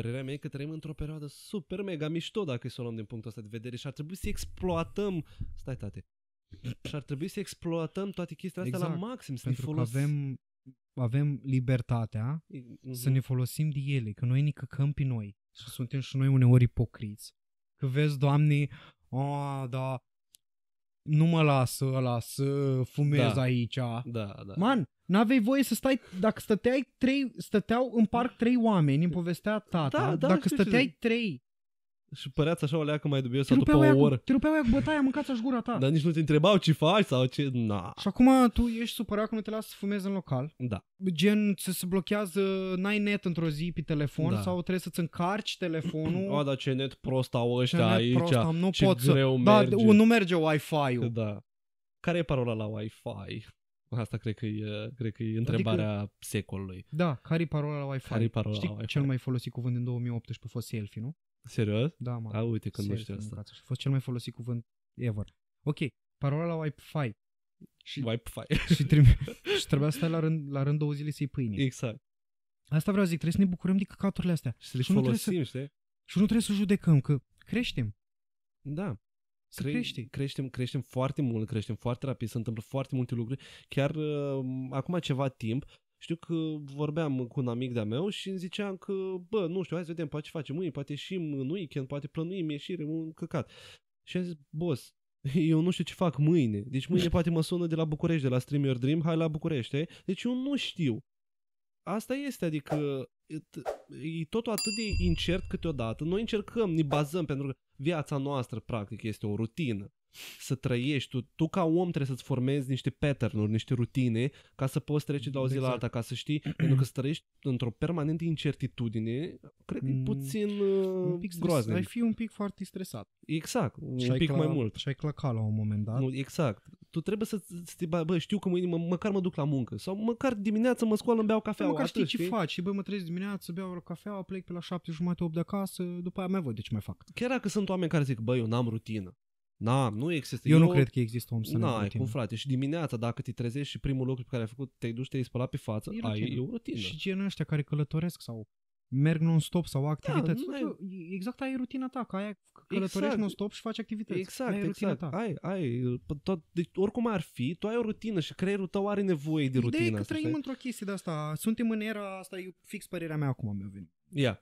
părerea mea e că trăim într-o perioadă super mega mișto dacă să o luăm din punctul ăsta de vedere și ar trebui să exploatăm, stai tate, și ar trebui să exploatăm toate chestiile exact, la maxim. Să pentru folos... că avem, avem libertatea mm-hmm. să ne folosim de ele, că noi ne căcăm pe noi și suntem și noi uneori ipocriți. Că vezi, doamne, a, da, nu mă las ăla să fumez da. aici. Da, da. Man, N-avei voie să stai, dacă stăteai trei, stăteau în parc trei oameni, în povestea tata, da, da, da, dacă stăteai trei și păreați așa o leacă mai dubioasă după o oră. te rupeau aia cu bătaia, mâncați aș gura ta. Dar nici nu te întrebau ce faci sau ce... Na. Și acum tu ești supărat că nu te lasă să fumezi în local. Da. Gen, se, se blochează, n-ai net într-o zi pe telefon da. sau trebuie să-ți încarci telefonul. A, dar ce net prost au ăștia ce aici. Prost am, nu ce pot greu să... Da, merge. Da, nu merge Wi-Fi-ul. Da. Care e parola la Wi-Fi? Asta cred că e, cred că e întrebarea adică, secolului. Da, care e parola la Wi-Fi? Care parola Știi la Wi-Fi? cel mai folosit cuvânt în 2018 a fost selfie, nu? Serios? Da, mă. A, uite că nu știu asta. A fost cel mai folosit cuvânt ever. Ok, parola la Wi-Fi. Și, Wi-Fi. Și, trebuie, și trebuia să stai la rând, la rând două zile să-i pâine. Exact. Asta vreau să zic, trebuie să ne bucurăm de căcaturile astea. Și să le și folosim, să, știi? Și nu trebuie să judecăm, că creștem. Da. Cre- crește. Creștem, creștem foarte mult, creștem foarte rapid, se întâmplă foarte multe lucruri. Chiar uh, acum ceva timp, știu că vorbeam cu un amic de-a meu și îmi ziceam că, bă, nu știu, hai să vedem, poate facem mâine, poate ieșim în weekend, poate plănuim ieșire, un căcat. Și am zis, boss, eu nu știu ce fac mâine. Deci mâine poate mă sună de la București, de la Stream Your Dream, hai la București. Deci eu nu știu. Asta este, adică e totul atât de incert câteodată. Noi încercăm, ne bazăm pentru că viața noastră practic este o rutină să trăiești. Tu, tu ca om trebuie să-ți formezi niște pattern-uri, niște rutine ca să poți trece de la o zi exact. la alta, ca să știi, pentru că să trăiești într-o permanentă incertitudine, cred că e mm. puțin uh, un pic groaznic. Ai fi un pic foarte stresat. Exact, și un pic cla- mai mult. Și ai clăca la un moment dat. Nu, exact. Tu trebuie să, să te bă, bă, știu că mâine mă, măcar mă duc la muncă sau măcar dimineața mă scoală, îmi beau păi cafea. Măcar știi ce faci, și bă, mă trezesc dimineața, beau o cafea, plec pe la șapte jumate, opt de acasă, după aia mai văd de ce mai fac. Chiar dacă sunt oameni care zic, bă, eu n-am rutină. Na, nu există. Eu, eu nu cred că există om sănătos. Na, ai cum frate. Și dimineața, dacă te trezești și primul lucru pe care ai făcut, te-ai dus, te-ai spălat pe față, e ai, e o rutină. Și genul ăștia care călătoresc sau merg non-stop sau da, activități. Da, nu ai... Exact, ai rutina ta, că aia călătorești exact. non-stop și faci activități. Exact, ai exact. Ta. Ai, ai, tot, deci, oricum ar fi, tu ai o rutină și creierul tău are nevoie de rutină. Ideea că trăim într-o chestie de asta. Suntem în era, asta e fix părerea mea acum mi-a venit. Ia. Yeah.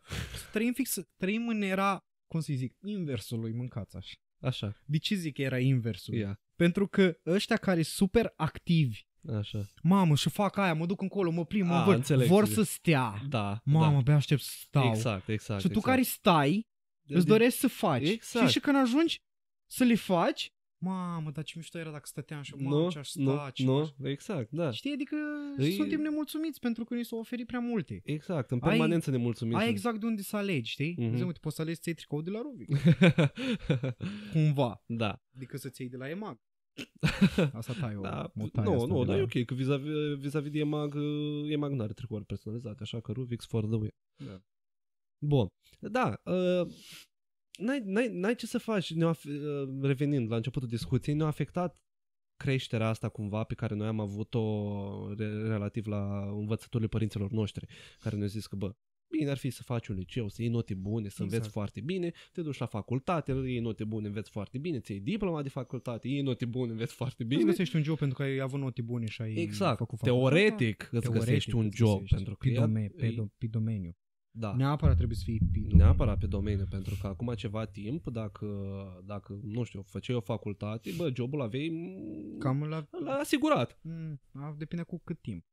Trăim fix, trăim în era, cum să zic, inversului, mâncați așa. Așa. De ce zic că era inversul? Yeah. Pentru că ăștia care sunt super activi Așa. Mamă, și fac aia, mă duc încolo, mă plim, mă văd, înțeleg, vor înțeleg. să stea. Da. Mamă, da. bea aștept să stau. Exact, exact. Și tu exact. care stai, îți dorești să faci. Exact. Și, și când ajungi să le faci, mamă, dar ce mișto era dacă stăteam și mamă, no, ce aș sta, no, ce no, aș... exact, da. Știi, adică e... suntem nemulțumiți pentru că ni s-au oferit prea multe. Exact, în permanență ai, nemulțumiți. Ai exact de unde să alegi, știi? Mm-hmm. Zi, uite, poți să alegi să iei tricou de la Rubic. Cumva. Da. Adică să-ți iei de la EMAG. Asta tai o da, Nu, nu, dar e ok, că vis-a-vis, de EMAG, EMAG nu are tricouri personalizate, așa că Rubik's for the win. Da. Bun. Da, uh, n-ai, n-ai, n-ai ce să faci. Ne-a, uh, revenind la începutul discuției, ne-a afectat creșterea asta cumva pe care noi am avut-o relativ la învățăturile părinților noștri, care ne-au zis că, bă, bine ar fi să faci un liceu, să iei note bune, să înveți exact. foarte bine, te duci la facultate, iei note bune, înveți foarte bine, ți iei diploma de facultate, iei note bune, înveți foarte bine. Îți găsești un job pentru că ai avut note bune și ai exact. făcut facultate. Teoretic, îți Teoretic găsești un job găsești. pentru că pe, domeniu. Da. Neapărat trebuie să fii pe domeniu. Neapărat pe domeniu, pentru că acum ceva timp, dacă, dacă nu știu, făceai o facultate, bă, jobul aveai mm, Cam la... la asigurat. Mm, depinde cu cât timp.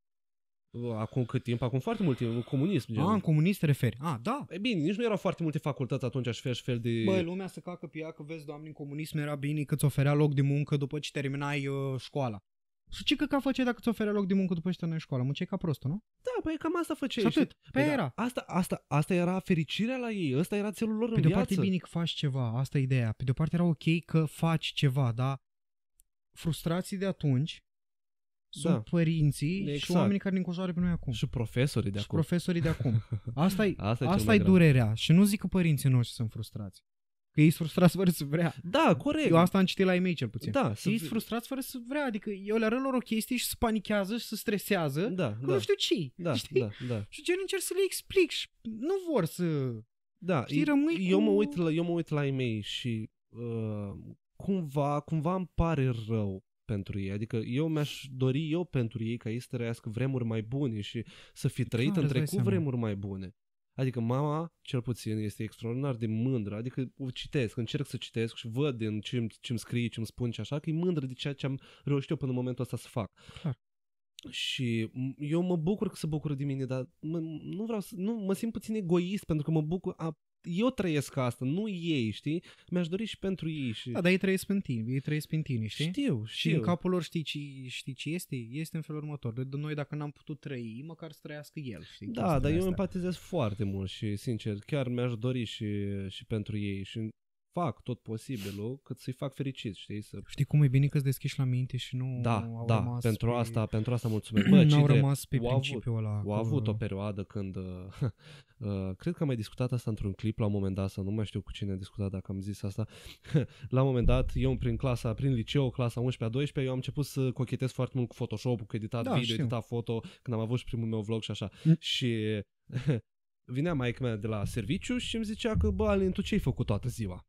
Acum cât timp? Acum foarte mult timp. Comunism. Gen. A, în comunist te referi. A, da. E bine, nici nu erau foarte multe facultăți atunci și fel, și fel de... Băi, lumea se cacă pe ea că vezi, doamne, în comunism era bine că ți oferea loc de muncă după ce terminai uh, școala. Și ce că făceai dacă ți oferea loc de muncă după ce în școală? Muncei ca prostul, nu? Da, păi cam asta făceai. Și atât. Păi, păi da, era. Asta, asta, asta era fericirea la ei, asta era țelul lor pe în de viață. Pe de parte bine că faci ceva, asta e ideea. Pe de parte era ok că faci ceva, dar frustrații de atunci sunt da. părinții exact. și oamenii care ne încojoare pe noi acum. Și profesorii de acum. și profesorii de acum. Asta e, asta e, asta e durerea. Și nu zic că părinții noștri sunt frustrați. Că ești frustrat frustrați fără să vrea. Da, corect. Eu asta am citit la e cel puțin. Da, ești ei frustrați fără să vrea. Adică eu le arăt lor o chestie și se panichează și se stresează. Da, că da. nu știu ce da, știi? da, da. Și gen încerc să le explic și nu vor să... Da, știi, rămâi eu, cu... mă uit la, eu mă uit la ei și uh, cumva, cumva îmi pare rău pentru ei. Adică eu mi-aș dori eu pentru ei ca ei să trăiască vremuri mai bune și să fi trăit Clar, în trecut vremuri mai bune. Adică mama, cel puțin, este extraordinar de mândră, adică o citesc, încerc să citesc și văd din ce îmi scrie, ce îmi spun și așa, că e mândră de ceea ce am reușit eu până în momentul ăsta să fac. Clar. Și eu mă bucur că se bucură de mine, dar mă, nu vreau să, nu, mă simt puțin egoist pentru că mă bucur, a, eu trăiesc asta, nu ei, știi? Mi-aș dori și pentru ei. Și... Da, dar ei trăiesc pentru tine, ei trăiesc prin tine, știi? Știu, știu. Și în capul lor știi ce, știi ce este? Este în felul următor. De noi dacă n-am putut trăi, măcar să trăiască el, știi? Da, dar eu asta. empatizez foarte mult și, sincer, chiar mi-aș dori și, și pentru ei. Și fac tot posibilul cât să-i fac fericit, știi? Să... Știi cum e bine că ți deschiși la minte și nu da, au da, rămas pentru pe... asta, pentru asta mulțumesc. Bă, n-au rămas pe principiul ăla. Au avut o perioadă când, uh, uh, cred că am mai discutat asta într-un clip la un moment dat, să nu mai știu cu cine am discutat dacă am zis asta. la un moment dat, eu prin clasa, prin liceu, clasa 11-12, eu am început să cochetez foarte mult cu Photoshop, cu editat da, video, știu. editat foto, când am avut și primul meu vlog și așa. Mm. și vinea mai mea de la serviciu și îmi zicea că, bă, Alin, tu ce ai făcut toată ziua?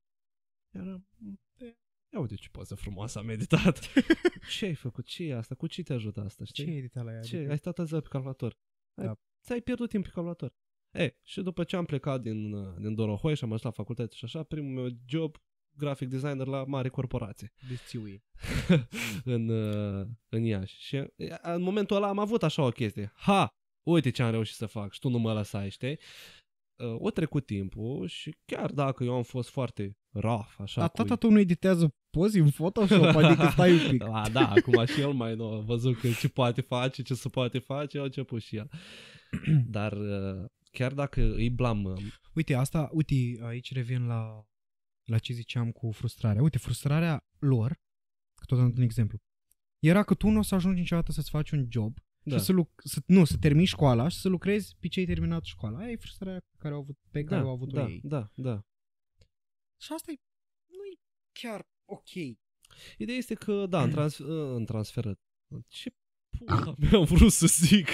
Eram, eh, ia uite ce poză frumoasă am editat? ce ai făcut? ce e asta? Cu ce te ajută asta? Știi? Ce ai editat la ea? Ce? Adică- ai stat azi pe calculator. Da. Ai, ți-ai pierdut timp pe calculator. Ei, și după ce am plecat din, din Dorohoi și am ajuns la facultate și așa, primul meu job graphic designer la mare corporație. Deci în, uh, în Iași. Și uh, în momentul ăla am avut așa o chestie. Ha! Uite ce am reușit să fac și tu nu mă lăsai, știi? Uh, o trecut timpul și chiar dacă eu am fost foarte raf, așa Dar tata tu nu editează pozi în Photoshop? Adică stai un pic. A, da, acum și el mai nou a văzut că ce poate face, ce se poate face, a început și el. Dar uh, chiar dacă îi blamăm... Uite, asta, uite, aici revin la, la ce ziceam cu frustrarea. Uite, frustrarea lor, că tot am dat un exemplu, era că tu nu o să ajungi niciodată să-ți faci un job da. Și să, luc- să, nu, să termini școala și să lucrezi pe ce ai terminat școala. Aia e frustrarea pe care au avut, pe da, care da, au avut da, ei. Da, da. Și asta e, nu e chiar ok. Ideea este că, da, în, trans- în transferă, ce pula ah. am vrut să zic.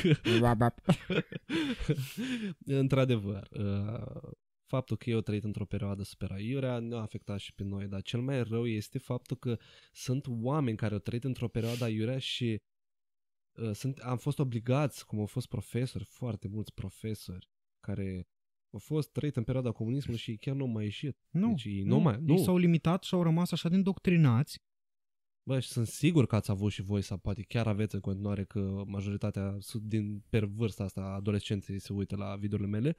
Într-adevăr, uh, faptul că eu trăit într-o perioadă super aiurea ne-a afectat și pe noi, dar cel mai rău este faptul că sunt oameni care au trăit într-o perioadă aiurea și Uh, sunt, am fost obligați, cum au fost profesori, foarte mulți profesori, care au fost trăit în perioada comunismului și chiar nu au mai ieșit. Nu, deci ei, nu, nu, mai, nu. ei s-au limitat și au rămas așa de îndoctrinați. Bă, și sunt sigur că ați avut și voi sau poate chiar aveți în continuare că majoritatea din per vârsta asta adolescenții se uită la videourile mele.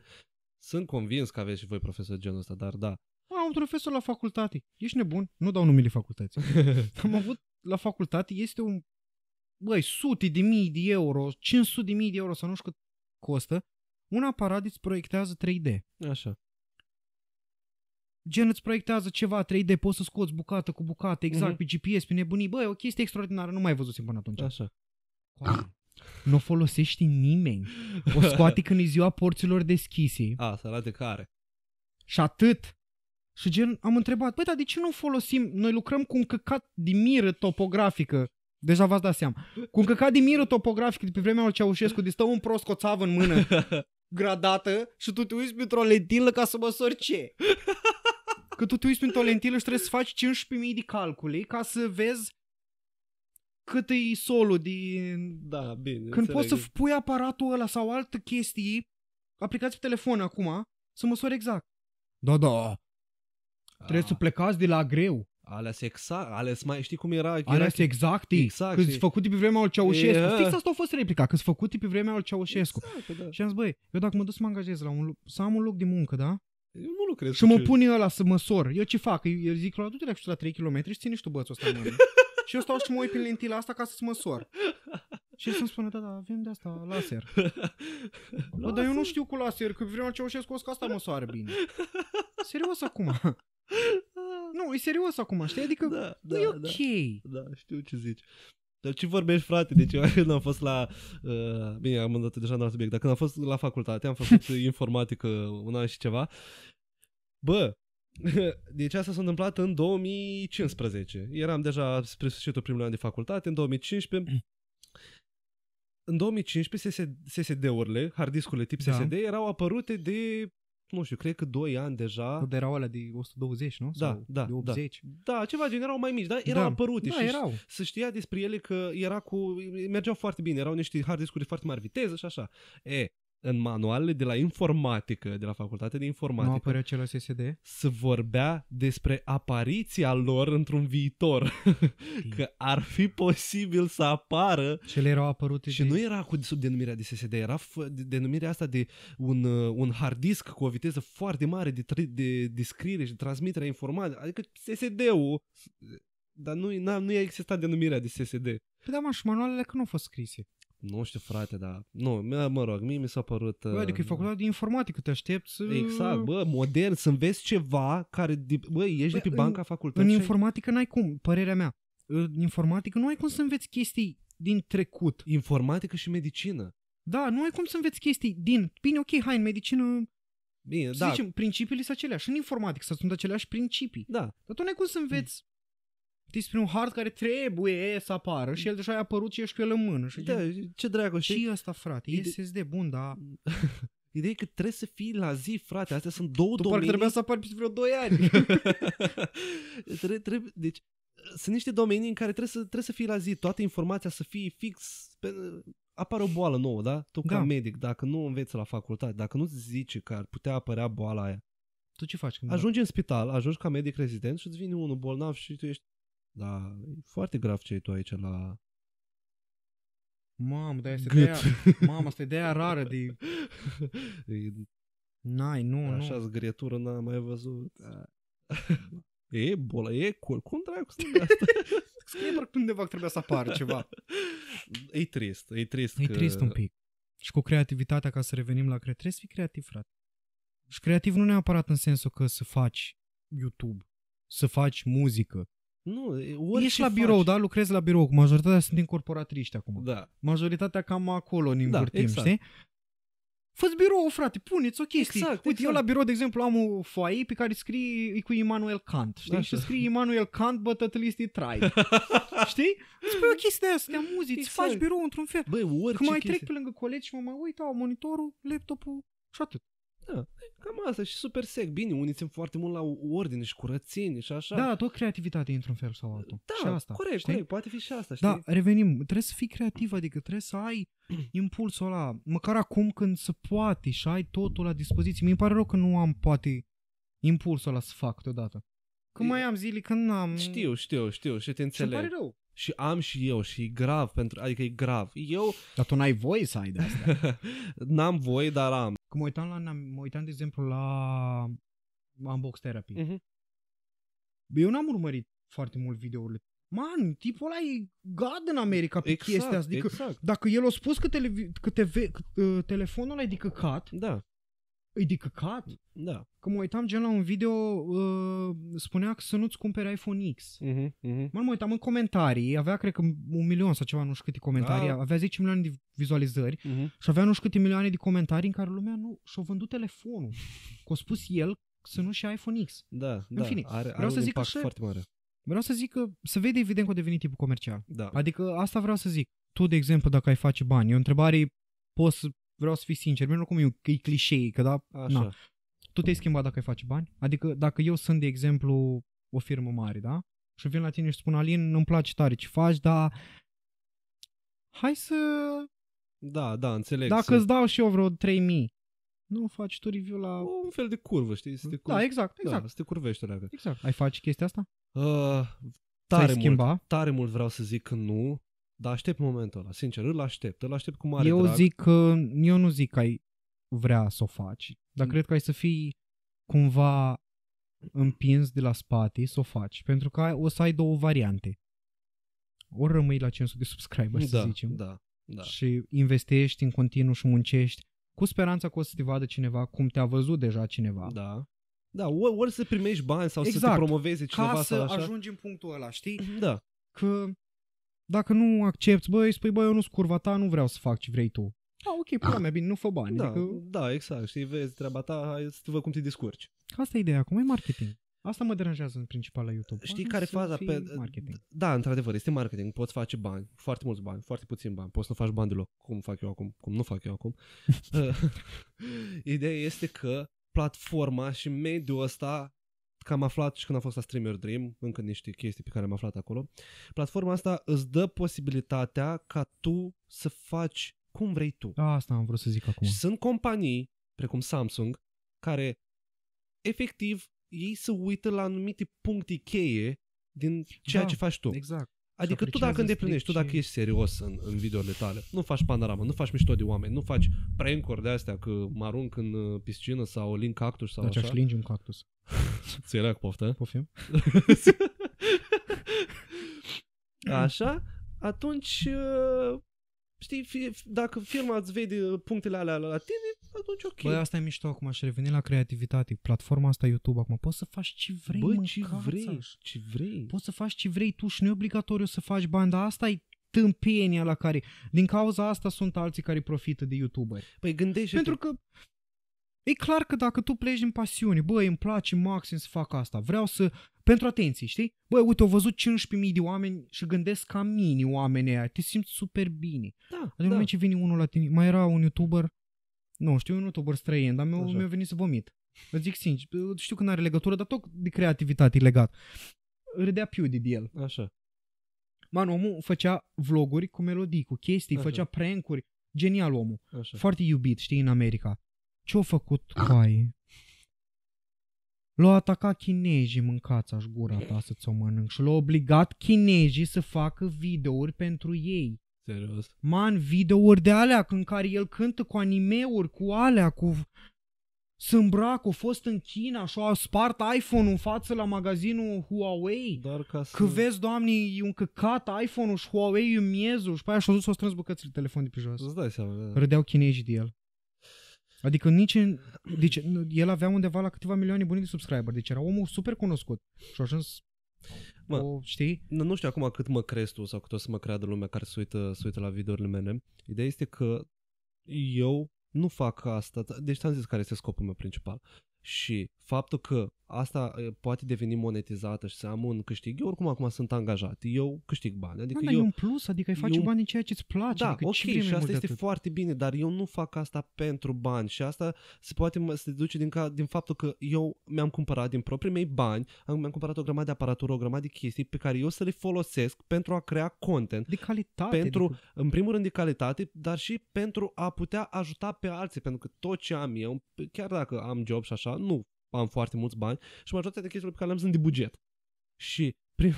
Sunt convins că aveți și voi profesori genul ăsta, dar da. Am un profesor la facultate. Ești nebun? Nu dau numele facultății. Am avut la facultate, este un băi, sute de mii de euro, 500 de mii de euro să nu știu cât costă, un aparat îți proiectează 3D. Așa. Gen îți proiectează ceva 3D, poți să scoți bucată cu bucată, exact, uh-huh. pe GPS, pe nebunii. Băi, o chestie extraordinară, nu mai văzusem până atunci. Așa. Nu o folosești nimeni. O scoate când e ziua porților deschise. A, să arate care. Și atât. Și gen, am întrebat, băi, dar de ce nu folosim? Noi lucrăm cu un căcat de miră topografică. Deja v-ați dat seama. Cu încăcat din miră topografic de pe vremea lui Ceaușescu, de stă un prost coțav în mână gradată și tu te uiți printr-o lentilă ca să măsori ce. Că tu te uiți printr-o lentilă și trebuie să faci 15.000 de calcule ca să vezi cât e solul din... Da, bine. Când înțeleg. poți să pui aparatul ăla sau alte chestii aplicați pe telefon acum să măsori exact. Da, da. Ah. Trebuie să plecați de la greu. Alea exact, alea mai știi cum era? Alea se exact, exact. Când făcut pe vremea lui Ceaușescu. Yeah. Fix asta a fost replica, când făcut pe vremea lui Ceaușescu. Exact, da. Și am zis, băi, eu dacă mă duc să mă angajez la un să am un loc de muncă, da? Eu nu lucrez. Și mă ce... pune ăla să măsor. Eu ce fac? Eu zic, la du-te la 3 km și ține și tu bățul ăsta în mână. și eu stau și mă uit prin lentila asta ca să-ți măsor. Și el să-mi spună, da, da, avem de asta laser. Bă, dar eu nu știu cu laser, că vreau ce o că asta măsoară bine. Serios acum. Nu, e serios acum, știi? Adică da, da, e ok. Da, da, știu ce zici. Dar ce vorbești, frate? Deci eu când am fost la... Uh, bine, am dat deja în alt subiect. Dar când am fost la facultate, am făcut informatică un an și ceva. Bă, deci asta s-a întâmplat în 2015. Eram deja spre sfârșitul primului an de facultate, în 2015. În 2015 SSD-urile, harddiscurile tip da. erau apărute de nu știu, cred că 2 ani deja. Dar erau alea de 120, nu? Da, Sau da, de 80. Da. da, ceva gen, erau mai mici, dar erau da. apărute da, și erau. se știa despre ele că era cu, mergeau foarte bine, erau niște hard de foarte mari viteză și așa. E, în manualele de la informatică, de la facultatea de informatică, nu apărea cel SSD? să vorbea despre apariția lor într-un viitor. că ar fi posibil să apară. Cele erau apărute Și de... nu era cu sub denumirea de SSD, era denumirea asta de un, uh, un hard disk cu o viteză foarte mare de, tri- de, de scriere și de transmitere a informației. Adică SSD-ul dar nu, nu, nu a existat denumirea de SSD. Păi da, mă, și manualele că nu au fost scrise. Nu știu, frate, dar... Nu, mă rog, mie mi s-a părut... Bă, adică e uh, facultate de informatică, te aștepți... Să... Uh, exact, bă, modern, să înveți ceva care... De, bă, ești bă, de pe banca facultății. În informatică n-ai cum, părerea mea. În informatică nu ai cum să înveți chestii din trecut. Informatică și medicină. Da, nu ai cum să înveți chestii din... Bine, ok, hai, în medicină Bine, să da. zicem, principiile sunt aceleași. În informatică sunt aceleași principii. Da. Dar tu nu ai cum să înveți despre un hard care trebuie să apară și el deja a apărut și ești cu el în mână. Și da, ce dracu, știi? Și asta, frate, e SSD bun, da. Ideea e că trebuie să fii la zi, frate. Astea sunt două tu domenii. trebuia să apari peste vreo 2 ani. trebuie, trebuie, deci, sunt niște domenii în care trebuie să, trebuie să fii la zi. Toată informația să fie fix. Pe, apare o boală nouă, da? Tu da. ca medic, dacă nu înveți la facultate, dacă nu-ți zici că ar putea apărea boala aia, tu ce faci? Când ajungi da? în spital, ajungi ca medic rezident și îți vine unul bolnav și tu ești da, foarte grav ce ai tu aici la... Mamă, dar este ideea, mamă, asta e ideea rară de... N-ai, nu, Așa nu. Așa zgrietură n-am mai văzut. Da. E bolă, e cool. Cum dracu să asta? Scrie parcă undeva că trebuia să apară ceva. E trist, e trist. E că... trist un pic. Și cu creativitatea, ca să revenim la creativ, trebuie să fii creativ, frate. Și creativ nu neapărat în sensul că să faci YouTube, să faci muzică, nu, ori Ești la birou, da? Lucrezi la birou. Majoritatea sunt din corporatriști acum. Da. Majoritatea cam acolo în da, timp, exact. știi? Fă-ți birou, frate, puneți o chestie. Exact, Uite, exact. eu la birou, de exemplu, am o foaie pe care scrie cu Immanuel Kant, știi? Da, Și scrie Immanuel Kant, but at least it tried. știi? Îți pui o chestie de asta, te amuzi, exact. îți faci exact. birou într-un fel. Băi, orice Când mai chestie. trec pe lângă colegi și mă mai uit, au monitorul, laptopul și atât. Da. Cam asta și super sec. Bine, unii țin foarte mult la ordine și curățenie și așa. Da, tot creativitatea într-un fel sau altul. Da, și asta, corect, știi? corect, poate fi și asta, da, știi? Da, revenim, trebuie să fii creativ, adică trebuie să ai impulsul ăla, măcar acum când se poate și ai totul la dispoziție. Mi-e pare rău că nu am poate impulsul ăla să fac deodată. Când mai am zile când n-am... Știu, știu, știu și te înțeleg. Și pare rău și am și eu și e grav, pentru, adică e grav. Eu... Dar tu n-ai voie să ai de asta. N-am voie, dar am. Cum mă uitam, la, mă uitam de exemplu, la Unbox Therapy. Uh-huh. Eu n-am urmărit foarte mult videourile. Man, tipul ăla e god în America pe exact, chestia asta. Adică exact. dacă el a spus că, televi- că, TV- că uh, telefonul ăla e de căcat, da e de căcat. Da. Că mă uitam gen la un video, uh, spunea că să nu-ți cumpere iPhone X. Uh-huh, uh-huh. Mă, mă uitam în comentarii, avea cred că un milion sau ceva, nu știu câte comentarii, da. avea 10 milioane de vizualizări uh-huh. și avea nu știu câte milioane de comentarii în care lumea nu și-a vândut telefonul. Că a spus el să nu și iPhone X. Da, în da. Fine, are, vreau un să zic că foarte mare. Vreau să zic că se vede evident că a devenit tipul comercial. Da. Adică asta vreau să zic. Tu, de exemplu, dacă ai face bani, e o întrebare poți să vreau să fii sincer, mi cum e, că e că da, Așa. na. Tu te-ai schimbat dacă ai face bani? Adică dacă eu sunt, de exemplu, o firmă mare, da? Și vin la tine și spun, Alin, îmi place tare ce faci, dar hai să... Da, da, înțeleg. Dacă să... îți dau și eu vreo 3000, nu faci tu review la... Un fel de curvă, știi? Să te da, curvi... Exact, da, exact, exact. Da, să te curvești alea. Exact. Ai face chestia asta? Uh, tare mult, tare mult vreau să zic că nu, dar aștept momentul ăla, sincer, îl aștept, îl aștept cu mare eu drag. Zic că, eu nu zic că ai vrea să o faci, dar mm. cred că ai să fii cumva împins de la spate să o faci, pentru că ai, o să ai două variante. Ori rămâi la 500 de subscribers, da, să zicem, da, da. și investești în continuu și muncești, cu speranța că o să te vadă cineva, cum te-a văzut deja cineva. Da. Da, ori, ori să primești bani sau exact, să te exact. promoveze cineva ca să sau așa. ajungi în punctul ăla, știi? Da. Că dacă nu accepti, băi, spui, băi, eu nu-s curva ta, nu vreau să fac ce vrei tu. Ah, ok, pula ah. mea, bine, nu fă bani. Da, adică... da, exact. Știi, vezi treaba ta, hai să văd cum te descurci. Asta e ideea, cum e marketing. Asta mă deranjează în principal la YouTube. Știi Am care faza pe... Marketing. Da, într-adevăr, este marketing. Poți face bani, foarte mulți bani, foarte puțin bani. Poți să nu faci bani deloc, cum fac eu acum, cum nu fac eu acum. Ideea este că platforma și mediul ăsta că am aflat și când am fost la Streamer Dream, încă niște chestii pe care am aflat acolo, platforma asta îți dă posibilitatea ca tu să faci cum vrei tu. Asta am vrut să zic acum. Și sunt companii, precum Samsung, care efectiv ei se uită la anumite puncte cheie din ceea da, ce faci tu. Exact. Adică tu dacă îndeplinești, tu dacă ești serios în, în videole tale, nu faci panoramă, nu faci mișto de oameni, nu faci prank de astea că mă arunc în uh, piscină sau link cactus sau Dar așa. Dar un cactus. Ți-e poftă? Poftim. așa? Atunci, uh, știi, fie, dacă firma îți vede punctele alea la tine, atunci ok. Bă, asta e mișto acum, aș reveni la creativitate. Platforma asta YouTube acum, poți să faci ce vrei, Bă, ce vrei, ce vrei. Poți să faci ce vrei tu și nu e obligatoriu să faci bani, dar asta e tâmpenia la care... Din cauza asta sunt alții care profită de YouTuberi. Păi gândește Pentru că E clar că dacă tu pleci din pasiune, băi, îmi place maxim să fac asta, vreau să... Pentru atenție, știi? Băi, uite, au văzut 15.000 de oameni și gândesc ca mini oamenii aia, te simți super bine. Da, Adică da. în ce vine unul la tine, mai era un youtuber nu, știu un youtuber străin, dar mi-a, mi venit să vomit. Îți zic sincer, știu că nu are legătură, dar tot de creativitate e legat. Râdea Pewdie de el. Așa. Man, omul făcea vloguri cu melodii, cu chestii, Așa. făcea prank-uri. Genial omul. Așa. Foarte iubit, știi, în America. Ce-a făcut Kai? L-au atacat chinezii, mâncați aș gura ta să-ți o mănânc. Și l-au obligat chinezii să facă videouri pentru ei. Serios. Man, videouri de alea în care el cântă cu animeuri, cu alea, cu... Se îmbracă, a fost în China și a spart iPhone-ul în față la magazinul Huawei. Doar ca să... Că vezi, doamne, e un căcat iPhone-ul și Huawei e miezul și pe aia și-a dus o strâns bucățile telefon de pe jos. Îți dai seama, da. Râdeau chinezii de el. Adică nici în, deci, el avea undeva la câteva milioane buni de subscriber, deci era omul super cunoscut și a ajuns Mă, o, știi? Nu, nu știu acum cât mă crezi tu sau cât o să mă creadă lumea care se uită, se uită la videourile mele. Ideea este că eu nu fac asta. Deci ți-am zis care este scopul meu principal și faptul că asta poate deveni monetizată și să am un câștig, eu oricum acum sunt angajat, eu câștig bani. Adică da, eu, e un plus, adică ai face eu, bani în ceea ce îți place. Da, adică ok, și asta este atât. foarte bine, dar eu nu fac asta pentru bani și asta se poate se duce din, ca, din faptul că eu mi-am cumpărat din proprii mei bani, am, mi-am cumpărat o grămadă de aparatură, o grămadă de chestii pe care eu să le folosesc pentru a crea content. De calitate. Pentru, de... Adică. în primul rând de calitate, dar și pentru a putea ajuta pe alții, pentru că tot ce am eu, chiar dacă am job și așa așa, nu am foarte mulți bani și majoritatea de chestiile pe care le-am sunt de buget. Și prin,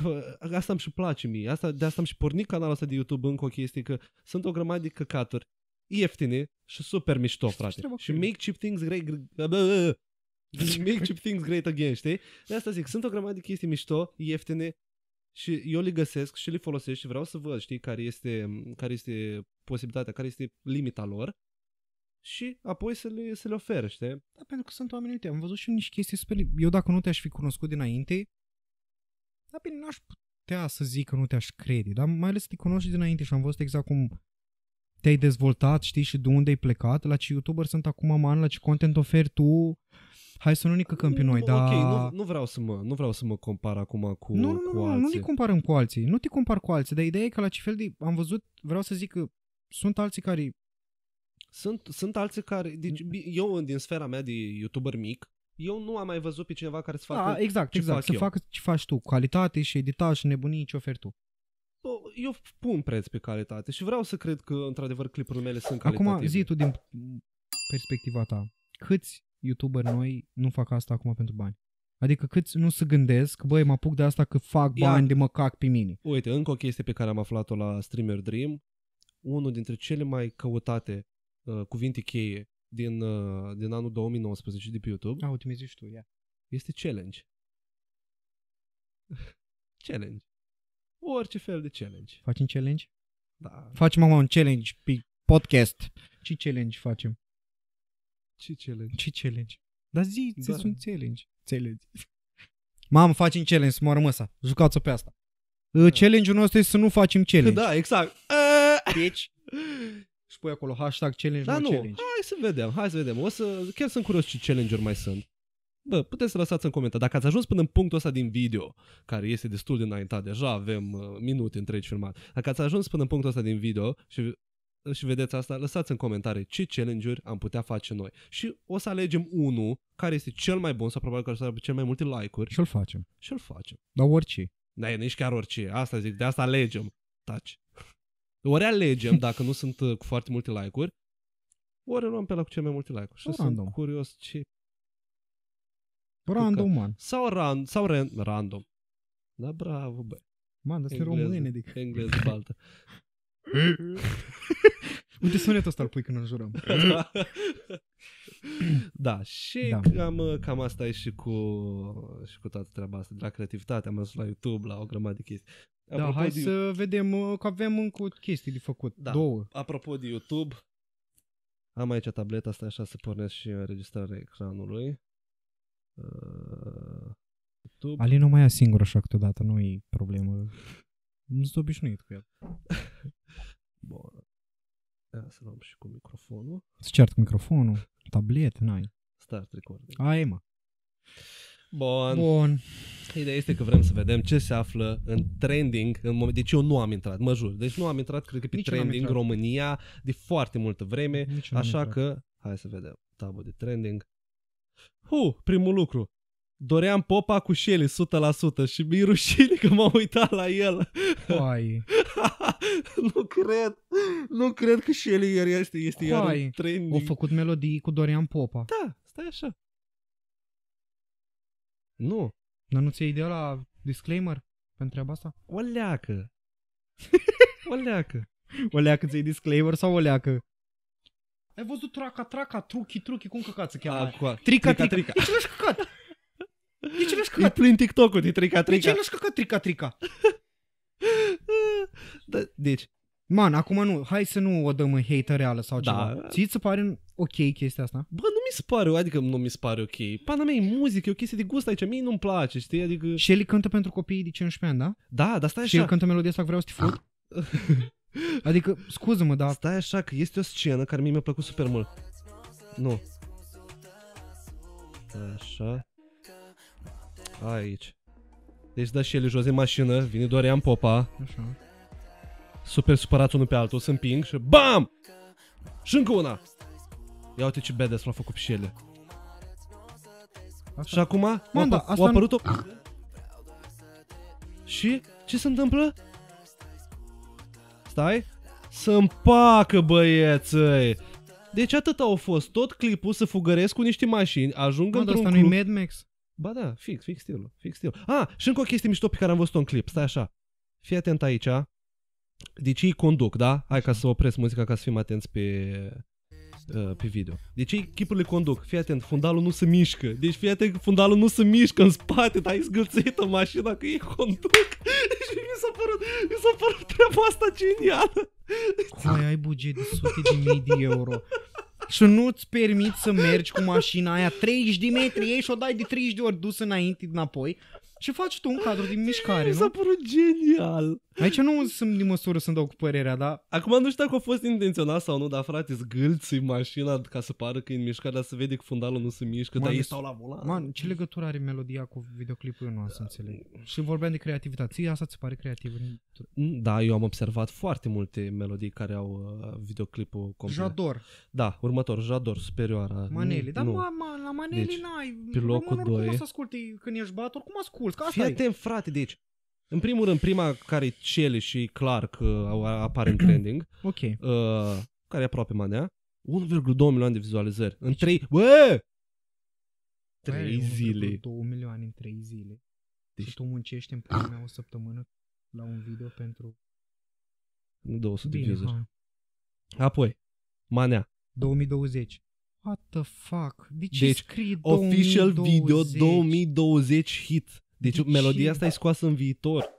asta îmi și place mie, asta, de asta am și pornit canalul ăsta de YouTube încă o chestie, că sunt o grămadă de căcaturi ieftine și super mișto, frate. Și make cheap things great, make cheap things great again, știi? De asta zic, sunt o grămadă de chestii mișto, ieftine și eu le găsesc și le folosesc și vreau să văd, știi, care este, care este posibilitatea, care este limita lor și apoi să le, să le ofere, știi? Da, pentru că sunt oameni, uite, am văzut și niște chestii super... Eu dacă nu te-aș fi cunoscut dinainte, da, bine, n-aș putea să zic că nu te-aș crede, dar mai ales să te cunoști dinainte și am văzut exact cum te-ai dezvoltat, știi, și de unde ai plecat, la ce youtuber sunt acum, man, la ce content oferi tu, hai să nu ne căcăm pe noi, dar... Ok, nu, nu, vreau să mă, nu vreau să mă compar acum cu, nu, nu, cu nu, alții. Nu, nu ne comparăm cu alții, nu te compar cu alții, dar ideea e că la ce fel de... Am văzut, vreau să zic că sunt alții care sunt, sunt alții care... Deci, mm. eu, din sfera mea de youtuber mic, eu nu am mai văzut pe cineva care să facă da, exact, ce exact, fac să eu. facă ce faci tu, calitate și editaj și nebunii ce oferi tu. Eu pun preț pe calitate și vreau să cred că, într-adevăr, clipurile mele sunt calitative. Acum, zi tu din perspectiva ta, câți youtuberi noi nu fac asta acum pentru bani? Adică câți nu se gândesc, băi, mă apuc de asta că fac Ia, bani de mă cac pe mine. Uite, încă o chestie pe care am aflat-o la Streamer Dream, unul dintre cele mai căutate Uh, cuvinte cheie din, uh, din anul 2019 de pe YouTube. A, uite, și tu, ia. Este challenge. challenge. Orice fel de challenge. Facem challenge? Da. Facem, acum un challenge pe podcast. Ce challenge facem? Ce challenge? Ce challenge? Dar zi, da. sunt challenge. Challenge. Mamă, facem challenge, mă rămăsa. Jucați-o pe asta. Uh, da. Challenge-ul nostru este să nu facem challenge. Da, exact. Eh! Deci, și pui acolo hashtag challenge, da, nu, challenge. Hai să vedem, hai să vedem. O să, chiar sunt curios ce challenge mai sunt. Bă, puteți să lăsați în comentarii. Dacă ați ajuns până în punctul ăsta din video, care este destul de înaintat, deja avem uh, minute întregi filmat. Dacă ați ajuns până în punctul ăsta din video și și vedeți asta, lăsați în comentarii ce challenge-uri am putea face noi. Și o să alegem unul care este cel mai bun sau probabil care să aibă cel mai multe like-uri. Și-l facem. Și-l facem. Dar orice. Da, e nici chiar orice. Asta zic, de asta alegem. Taci. Ori alegem, dacă nu sunt uh, cu foarte multe like-uri, ori luăm pe la cu cei mai multe like-uri. Și random. sunt curios ce... Random, man. Sau, ran, sau ran, random. Da, bravo, bă. Man, dar sunt români, adică. Engleză, baltă. Uite sunetul ăsta îl pui când înjurăm. jurăm. da, și da. Cam, uh, cam asta e și cu, și cu toată treaba asta, de la creativitate. Am ajuns la YouTube, la o grămadă de chestii. Da, Apropo da, hai de... să vedem că avem încă chestii de făcut. Da. Două. Apropo de YouTube, am aici tableta asta, așa se pornesc și înregistrarea ecranului. Uh, YouTube. Ali nu mai ia singur așa câteodată, nu e problemă. Nu sunt obișnuit cu el. Bun. Ia să luăm și cu microfonul. Să cert cu microfonul, tablete, n-ai. Start recording. Ai, mă. Bun. Bun. Ideea este că vrem să vedem ce se află în trending în moment. Deci eu nu am intrat, mă jur. Deci nu am intrat, cred că pe Nici trending România de foarte multă vreme. Nici așa că, hai să vedem. Tabul de trending. Hu, primul lucru. Doream popa cu Shelly 100% și mi-e rușine că m-am uitat la el. Oai. nu cred. Nu cred că Shelly iar este, este iar în trending. Au făcut melodii cu Dorian Popa. Da, stai așa. Nu. Dar nu ți iei de la disclaimer pentru treaba asta? O leacă. o leacă. O leacă ți disclaimer sau o leacă? Ai văzut traca, traca, truchi, truchi, cum căcat se cheamă? Trica, Trica, trica, trica. De ce l-aș căcat? De ce l-aș căcat? E plin TikTok-ul de trica, păi trica. De ce l-aș căcat trica, trica? da, deci, Man, acum nu, hai să nu o dăm în hate reală sau da. ceva. Ți se pare ok chestia asta? Bă, nu mi se pare, adică nu mi se pare ok. Pana mea e muzică, e o chestie de gust aici, mie nu-mi place, știi? Adică... Și el cântă pentru copiii de 15 ani, da? Da, dar stai și așa. Și el cântă melodia asta, vreau să te fut. adică, scuză-mă, dar... Stai așa, că este o scenă care mie mi-a plăcut super mult. Nu. Așa. Aici. Deci da și el jos de mașină, vine în Popa. Așa super supărați unul pe altul, se împing și BAM! Și încă una! Ia uite ce badass l-a făcut și ele. Și acum, Man, da, a apărut-o... Și? Ce se întâmplă? Stai. Să împacă băieței. Deci atât au fost. Tot clipul să fugăresc cu niște mașini, ajung într-un club... asta nu Mad Max? Ba da, fix, fix stilul, fix stilul. Ah, și încă o chestie mișto pe care am văzut-o în clip. Stai așa. Fii atent aici. Deci ei conduc, da? Hai ca să opresc muzica ca să fim atenți pe, uh, pe video. Deci ei chipurile conduc. Fii atent, fundalul nu se mișcă. Deci fii atent fundalul nu se mișcă în spate, dar e zgâlțită mașina că ei conduc. Și mi s-a părut, mi s-a părut treaba asta genială. Cum ai buget de sute de mii de euro? și nu-ți permit să mergi cu mașina aia 30 de metri, ei și o dai de 30 de ori dus înainte, înapoi și faci tu un cadru din mișcare, Mi s-a părut genial. Aici nu sunt din măsură să-mi dau cu părerea, dar... Acum nu știu dacă a fost intenționat sau nu, dar frate, zgâlți mașina ca să pară că e în mișcare, dar să vede că fundalul nu se mișcă, man, dar ei stau la volan. Man, ce legătură are melodia cu videoclipul? Eu nu am să înțeleg. Și vorbeam de creativitate. Ție asta ți pare creativ? Mm, da, eu am observat foarte multe melodii care au uh, videoclipul complet. Jador. Da, următor, Jador, superioara. Maneli, dar nu. Ma, ma, la Maneli deci, n-ai. Pe locul 2. Cum o să asculti când ești bat, oricum asculti, Fii atent, frate, deci în primul rând, prima care e cele și clar că uh, apare în trending, ok. uh, care e aproape manea, 1,2 milioane de vizualizări. În 3... Deci- Bă! 3 zile. 2 milioane în 3 zile. Deci... Și tu muncești în prima o săptămână la un video pentru... 200 Bine, de Ha. Apoi, Manea. 2020. What the fuck? De ce deci, official 2020? Video 2020 hit. Deci, deci și... melodia asta e scoasă în viitor.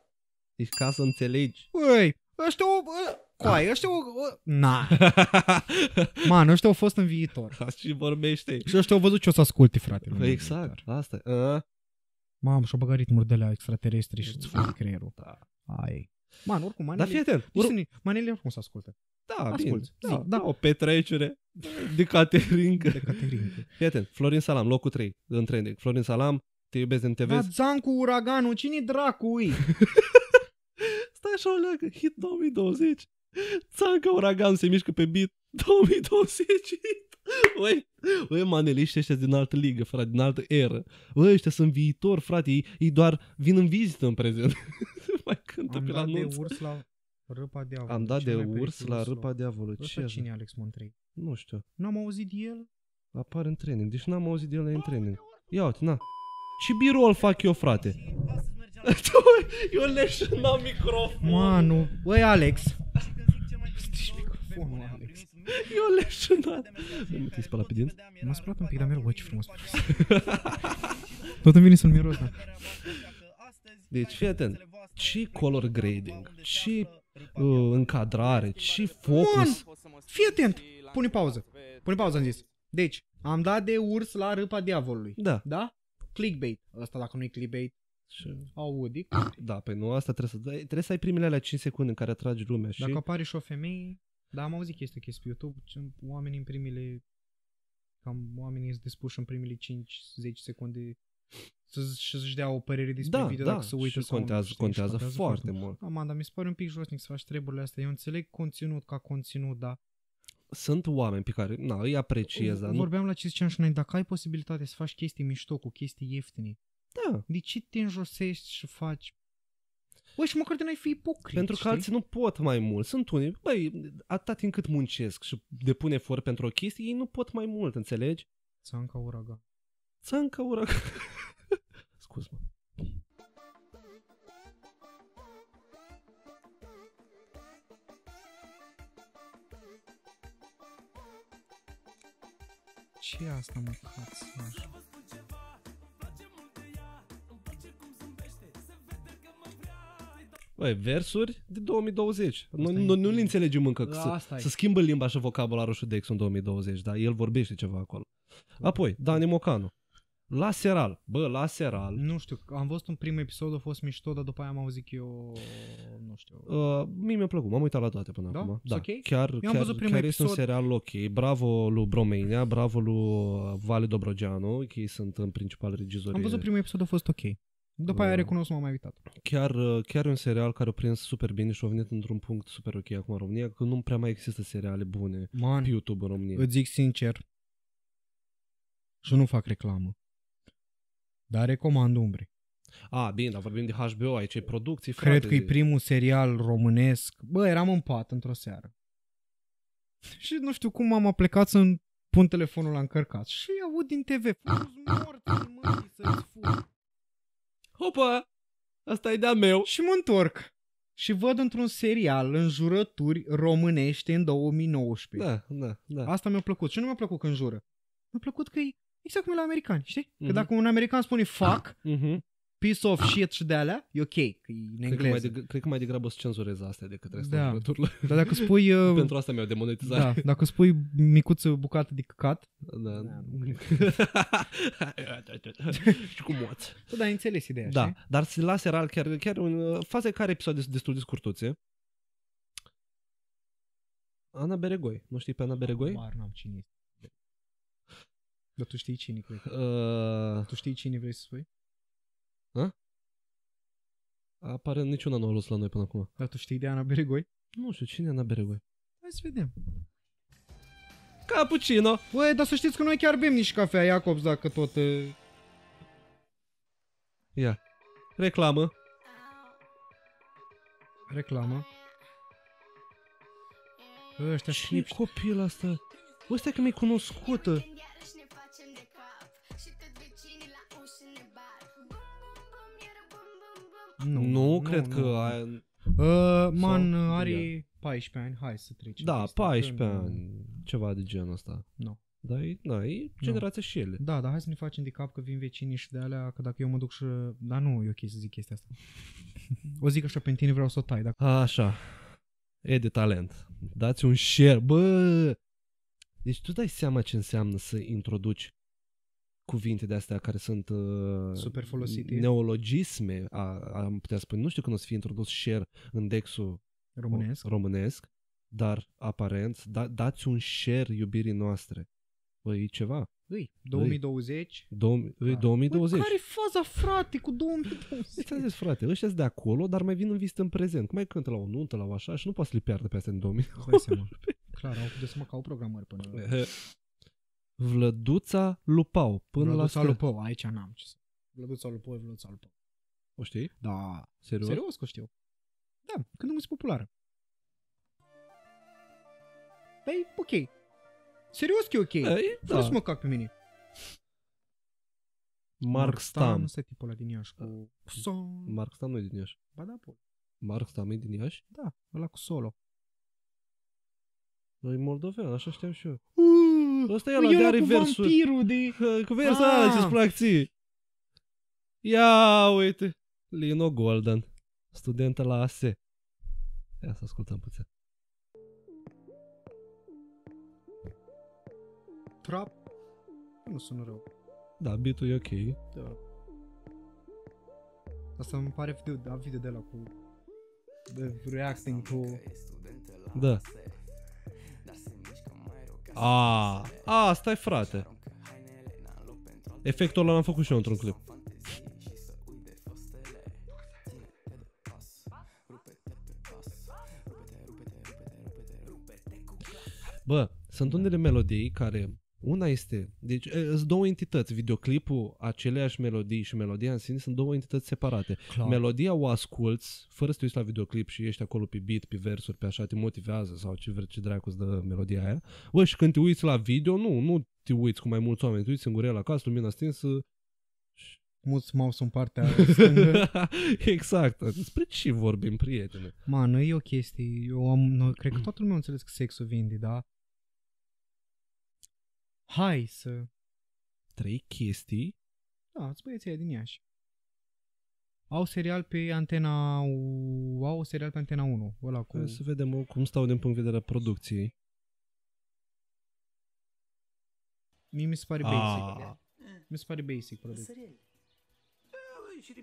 Deci ca să înțelegi. Ui, ăștia o... Ă, coai, ăștia o... Ă, na. Man, ăștia au fost în viitor. Asta și vorbește. Și ăștia au văzut ce o să asculte, frate. Exact, asta. Uh. Mamă, și-o băgat ritmuri de la extraterestri și îți fug da. creierul. Da. Ai. Man, oricum, manele... Dar fii atent. Ur... Manele oricum să ascultă. Da, Asculți, bine. Da, da, da. O petrecere de Caterinca. De Caterinca. Fii atent, Florin Salam, locul 3 în trending. Florin Salam, te iubesc, te da, vezi. Da, cu uraganul, cine dracu dracui? Stai așa, leacă, hit 2020. Țanca uragan se mișcă pe beat 2020 hit. Ui, ui, maneliști ăștia din altă ligă, frate, din altă eră. Ui, ăștia sunt viitor, frate, ei, ei doar vin în vizită în prezent. mai cântă Am pe la de urs la râpa diavolului. Am dat de urs la râpa diavolului. Ce cine Alex Montrei? Nu știu. N-am auzit de el? Apare în training, deci n-am auzit de el în training. Ia uite, na. Ce birou îl fac eu, frate? eu leș la microfon. Manu, băi Alex. Eu leșinat. Nu te-ai spălat pe dinți? M-a spălat un pic, dar mereu, ce frumos Tot îmi vine să-l miros, da. Deci, fii atent. Ce color grading? Ce uh, încadrare? Ce focus? Man, fii atent! Pune pauză. Pune pauză, am zis. Deci, am dat de urs la râpa diavolului. Da. Da? clickbait Asta dacă nu e clickbait, și audic. Da, pe păi nu, asta trebuie să dai, trebuie să ai primele alea 5 secunde în care atragi lumea. Dacă apare și o femeie, da, am auzit chestia chestia pe YouTube, oamenii în primele, cam oamenii sunt dispuși în primele 5-10 secunde să-și dea o părere despre da, video da, dacă se uită și contează, contează, știi, contează, contează foarte, foarte mult. mult. Amanda, mi se pare un pic josnic să faci treburile astea. Eu înțeleg conținut ca conținut, dar sunt oameni pe care na, îi apreciez. Dar Vorbeam nu... la ce ziceam și noi, dacă ai posibilitatea să faci chestii mișto cu chestii ieftine, da. de ce te înjosești și faci Băi, și măcar de n-ai fi ipocrit, Pentru că știi? alții nu pot mai mult. Sunt unii, băi, atâta timp cât muncesc și depun efort pentru o chestie, ei nu pot mai mult, înțelegi? Țanca uragan. Țanca uragan. Scuze, mă ce asta mă cață Băi, versuri de 2020. Noi nu, nu-l înțelegem încă. Da, să, să schimbă limba și vocabularul și Dex în 2020, dar el vorbește ceva acolo. Apoi, Dani Mocanu. La seral. Bă, la seral. Nu știu, am văzut un prim episod, a fost mișto, dar după aia am auzit că eu, nu știu. Uh, mie mi-a plăcut, m-am uitat la toate până da? acum. Da, okay? chiar, Eu am văzut primul chiar episod... este un serial ok. Bravo lui Bromenia, bravo lui uh, Vale Dobrogeanu, că ei sunt în principal regizori. Am văzut primul episod, a fost ok. După aia uh. recunosc, m-am mai uitat. Chiar, uh, chiar un serial care a prins super bine și a venit într-un punct super ok acum în România, că nu prea mai există seriale bune Man, pe YouTube în România. Îți zic sincer, și nu fac reclamă dar recomand Umbre. A, bine, dar vorbim de HBO, aici e producții, frate. Cred că e primul serial românesc. Bă, eram în pat într-o seară. Și nu știu cum am aplicat să pun telefonul la încărcat. Și aud din TV, morți să Hopa! Asta e de-a meu. Și mă întorc. Și văd într-un serial în jurături românești în 2019. Da, da, da. Asta mi-a plăcut. Și nu mi-a plăcut când jură. Mi-a plăcut că e Exact cum e la americani, știi? Că mm-hmm. dacă un american spune fuck, mm-hmm. piece of shit și de alea, e ok, că e în engleză. Cred că mai, de, cred că mai degrabă să cenzureze astea decât restul da. legăturilor. Dar dacă spui... Uh, Pentru asta mi-au demonetizat. Da, dacă spui micuță bucată de căcat... Da. da. și cu moț. Da, ai înțeles ideea, Da, știi? dar lasă seral chiar, chiar în uh, faza care episod sunt destul de scurtuțe, Ana Beregoi. Nu știi pe Ana Beregoi? Mar n-am cine dar tu știi cine, cred. Uh... Tu știi cine vrei să spui? A? Apare niciuna nu a luat la noi până acum. Dar tu știi de Ana Beregoi? Nu știu, cine e Ana Beregoi? Hai să vedem. Cappuccino! Băi, dar să știți că noi chiar bem nici cafea, Iacobs, dacă tot... Uh... Ia. Reclamă. Reclamă. Ăștia Ce copil asta? Ăsta că mi-e cunoscută. Nu, nu cred nu, că... Nu. Ai... Uh, man sau... are yeah. 14 ani, hai să trecem. Da, 14 ani, nu... ceva de genul ăsta. Nu. No. Da, e, na, e generația no. și ele. Da, dar hai să ne facem de cap că vin vecinii și de alea, că dacă eu mă duc și... Dar nu e ok să zic chestia asta. o zic așa, pe tine vreau să o tai. Dacă... Așa. E de talent. Dați un share. Bă! Deci tu dai seama ce înseamnă să introduci cuvinte de astea care sunt uh, super folosite. Neologisme, a, am putea spune. Nu știu când o să fie introdus share în dexul românesc, românesc dar aparent da, dați un share iubirii noastre. Păi, ceva. Ui, 2020? Dom- îi, 2020. care e faza, frate, cu 2020? Deci, ți zis, frate, ăștia de acolo, dar mai vin în vizită în prezent. Cum mai cântă la o nuntă, la o așa și nu poți să le piardă pe astea în 2020. Clar, au de să mă cau programări până... Vlăduța Lupau, până Vlăduța la Lupau, aici n-am ce să... Vlăduța Lupau e Vlăduța Lupau. O știi? Da. Serios? Serios că știu. Da, când nu muzică populară. Păi, ok. Serios că e ok. Ei, păi, da. Nu să mă cac pe mine. Mark Stam. Nu este tipul ăla din Iași cu... Păi, Son... Mark Stam nu e din Iași. Ba da, pol. Păi. Mark Stam e din Iași? Da, ăla cu solo. Noi moldovean, așa știam și eu. Ăsta e păi ăla de are versuri. vampirul de... Cu versul ăla ah. ce-ți plac ție. Ia uite. Lino Golden, studentă la AS. Ia să ascultăm puțin. Trap? Nu sună rău. Da, beat-ul e ok. Da. Asta îmi pare video, da, video de la cu de reacting cu... Da. A, a, stai frate. Efectul ăla l-am făcut și eu într-un clip. Bă, sunt unele melodii care una este, deci sunt două entități, videoclipul, aceleași melodii și melodia în sine sunt două entități separate. Clar. Melodia o asculți fără să te uiți la videoclip și ești acolo pe beat, pe versuri, pe așa, te motivează sau ce vrei, ce dracu îți dă melodia aia. Bă, și când te uiți la video, nu, nu te uiți cu mai mulți oameni, te uiți la casă, lumina stinsă, muți mouse în partea exact. Despre ce vorbim, prietene? nu e o chestie. Eu am, nu, cred că toată lumea înțeles că sexul vinde, da? hai să... Trei chestii? Da, îți băieții din Iași. Au serial pe antena... Au serial pe antena 1, ăla cu... Să vedem cum stau din punct de vedere producției. Mie mi se pare basic. Ah. Da. Mi se pare basic producția. Da, și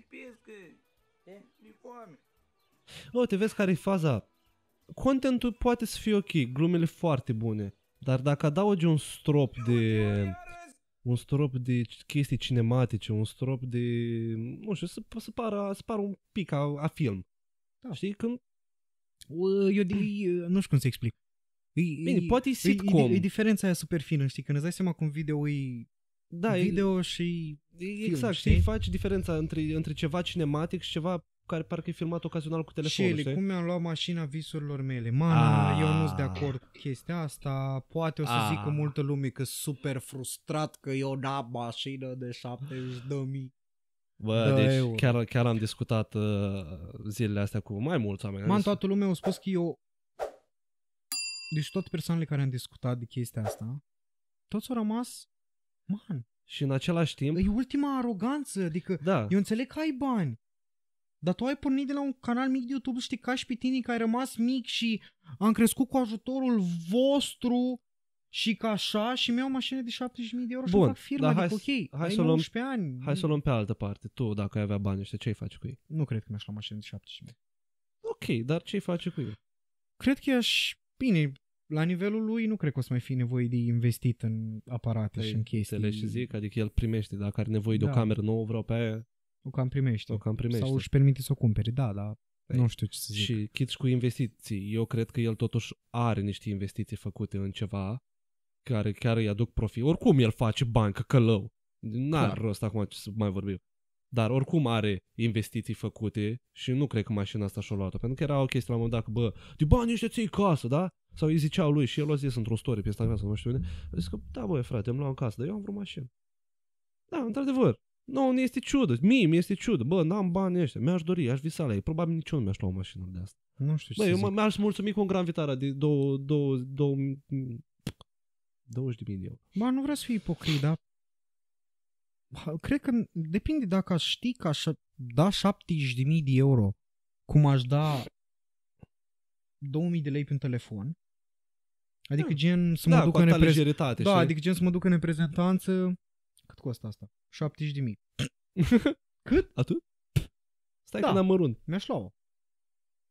e O, te vezi care e faza? Contentul poate să fie ok, glumele foarte bune, dar dacă adaugi un strop de un strop de chestii cinematice, un strop de, nu știu, să, să, pară, să pară un pic ca a film. Da. Știi, când... Eu de, nu știu cum să explic. Bine, e, poate e sitcom. E, e, diferența aia super fină, știi, când îți dai seama cum video e da, video e, și film, Exact, știi? faci diferența între, între ceva cinematic și ceva care parcă e filmat ocazional cu telefonul. Shelly, cum mi-am luat mașina visurilor mele? Mă, ah. eu nu sunt de acord cu chestia asta. Poate o să zic cu ah. multă lume că super frustrat că eu n-am mașină de 70.000. de mii. Bă, da, deci eu. chiar, chiar am discutat uh, zilele astea cu mai mulți oameni. Man, toată lumea a spus că eu... Deci toate persoanele care am discutat de chestia asta, toți au rămas... Man, și în același timp... E ultima aroganță, adică da. eu înțeleg că ai bani, dar tu ai pornit de la un canal mic de YouTube, știi, ca și pe tine, că ai rămas mic și am crescut cu ajutorul vostru și ca așa și mi-au mașină de 70.000 de euro Bun, și fac firma, adică hai, adică, ok, hai să o luăm, ani. Hai să o luăm pe altă parte. Tu, dacă ai avea bani ăștia, ce-ai face cu ei? Nu cred că mi-aș lua mașină de 70.000. Ok, dar ce-ai face cu ei? Cred că aș... Bine, la nivelul lui nu cred că o să mai fi nevoie de investit în aparate păi, și în chestii. Înțelegi și zic, adică el primește, dacă are nevoie de o da. cameră nouă, vreau pe aia, o cam primește. O cam primește. Sau își permite să o cumpere, da, dar păi, nu știu ce să zic. Și chit cu investiții, eu cred că el totuși are niște investiții făcute în ceva care chiar îi aduc profit. Oricum el face bancă, călău. N-ar Clar. rost acum ce să mai vorbim. Dar oricum are investiții făcute și nu cred că mașina asta și-o luat Pentru că era o chestie la un moment dat, bă, de bani ăștia ții casă, da? Sau îi ziceau lui și el a zis într-o story pe Instagram sau nu știu unde. A zis că, da, bă, frate, îmi luam casă, dar eu am vreo mașină. Da, într-adevăr, nu, nu este ciudă. Mie mi este ciudă. Bă, n-am bani ăștia. Mi-aș dori, aș visa la ei. Probabil nici eu nu mi-aș lua o mașină de asta. Nu știu ce Bă, eu mi-aș mulțumi cu un Gran Vitara de două, două, două, 20 de mii de euro. Bă, nu vreau să fiu ipocrit, dar cred că depinde dacă aș ști că aș da 70 de mii de euro, cum aș da 2000 de lei pe un telefon, Adică da. gen să mă da, duc în reprezentanță. Da, adică gen să mă duc în reprezentanță. Cât costă asta? 70 de mii. Cât? Atât? Stai da. că n-am mărunt. Mi-aș lua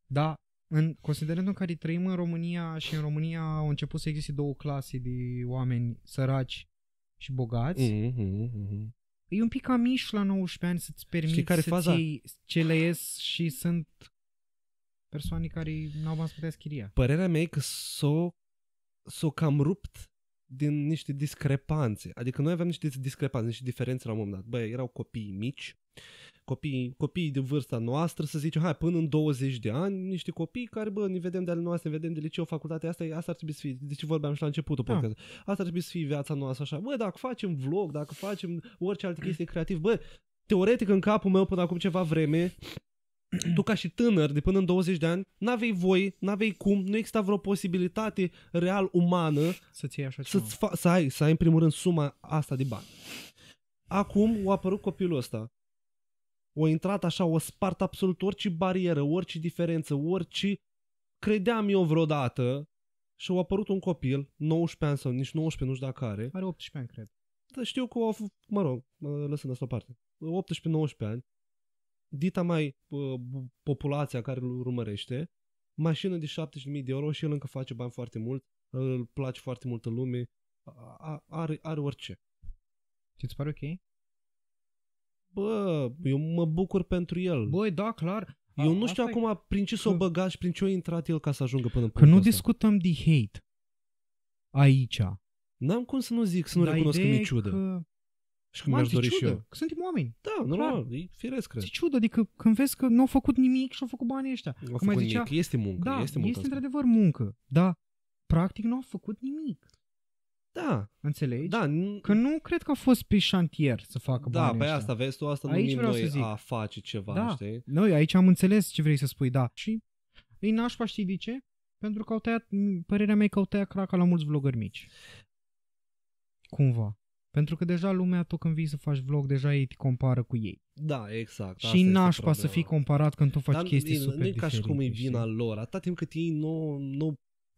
Da, în considerentul în care trăim în România și în România au început să existe două clase de oameni săraci și bogați, mm-hmm, mm-hmm. e un pic amiș la 19 ani să-ți permiți care să faza? ce le ies și sunt persoane care n-au bani să putea schiria. Părerea mea e că s-o, s-o cam rupt din niște discrepanțe. Adică noi aveam niște discrepanțe, niște diferențe la un moment dat. Băi, erau copii mici, copii, copii de vârsta noastră, să zicem, hai, până în 20 de ani, niște copii care, bă, ne vedem de ale noastre, ne vedem de liceu, facultatea asta, asta ar trebui să fie, de ce vorbeam și la începutul ah. Da. podcast, asta ar trebui să fie viața noastră așa. Bă, dacă facem vlog, dacă facem orice alte chestie creativ, bă, teoretic în capul meu până acum ceva vreme, tu ca și tânăr de până în 20 de ani, n-avei voi, n-avei cum, nu exista vreo posibilitate real umană să-ți așa ceva. să-ți fa- să, ai, să ai în primul rând suma asta de bani. Acum a apărut copilul ăsta. O intrat așa, o spart absolut orice barieră, orice diferență, orice credeam eu vreodată și a apărut un copil, 19 ani sau nici 19, nu știu dacă are. Are 18 ani, cred. Da, știu că, o, mă rog, lăsând asta o parte, 18-19 ani, dita mai uh, populația care îl urmărește, mașină de 70.000 de euro și el încă face bani foarte mult, îl place foarte în lume, are, are orice. Ce ți pare ok? Bă, eu mă bucur pentru el. Băi, da, clar. Eu a, nu știu acum e... prin ce s-o băga și prin ce o intrat el ca să ajungă până în Că nu asta. discutăm de hate aici. N-am cum să nu zic, să nu Dar recunosc că mi ciudă. Că și cum mi-aș dori și eu. Că suntem oameni. Da, normal, e firesc, cred. Ce ciudă, adică când vezi că nu au făcut nimic și au făcut banii ăștia. Nu au făcut zicea, nimic, este muncă, da, este este într-adevăr muncă, dar practic nu au făcut nimic. Da. Înțelegi? Da. N- că nu cred că a fost pe șantier să facă da, banii Da, pe asta vezi tu, asta aici numim noi să zic. a face ceva, da. știi? Noi aici am înțeles ce vrei să spui, da. Și îi nașpa știi de ce? Pentru că au tăiat, părerea mea e că au tăiat craca la mulți vlogări mici. Cumva. Pentru că deja lumea, tu când vii să faci vlog, deja ei te compară cu ei. Da, exact. Și nașpa să fii comparat când tu faci Dar chestii din, super nu e ca și cum e vina lor. Atâta timp cât ei nu, nu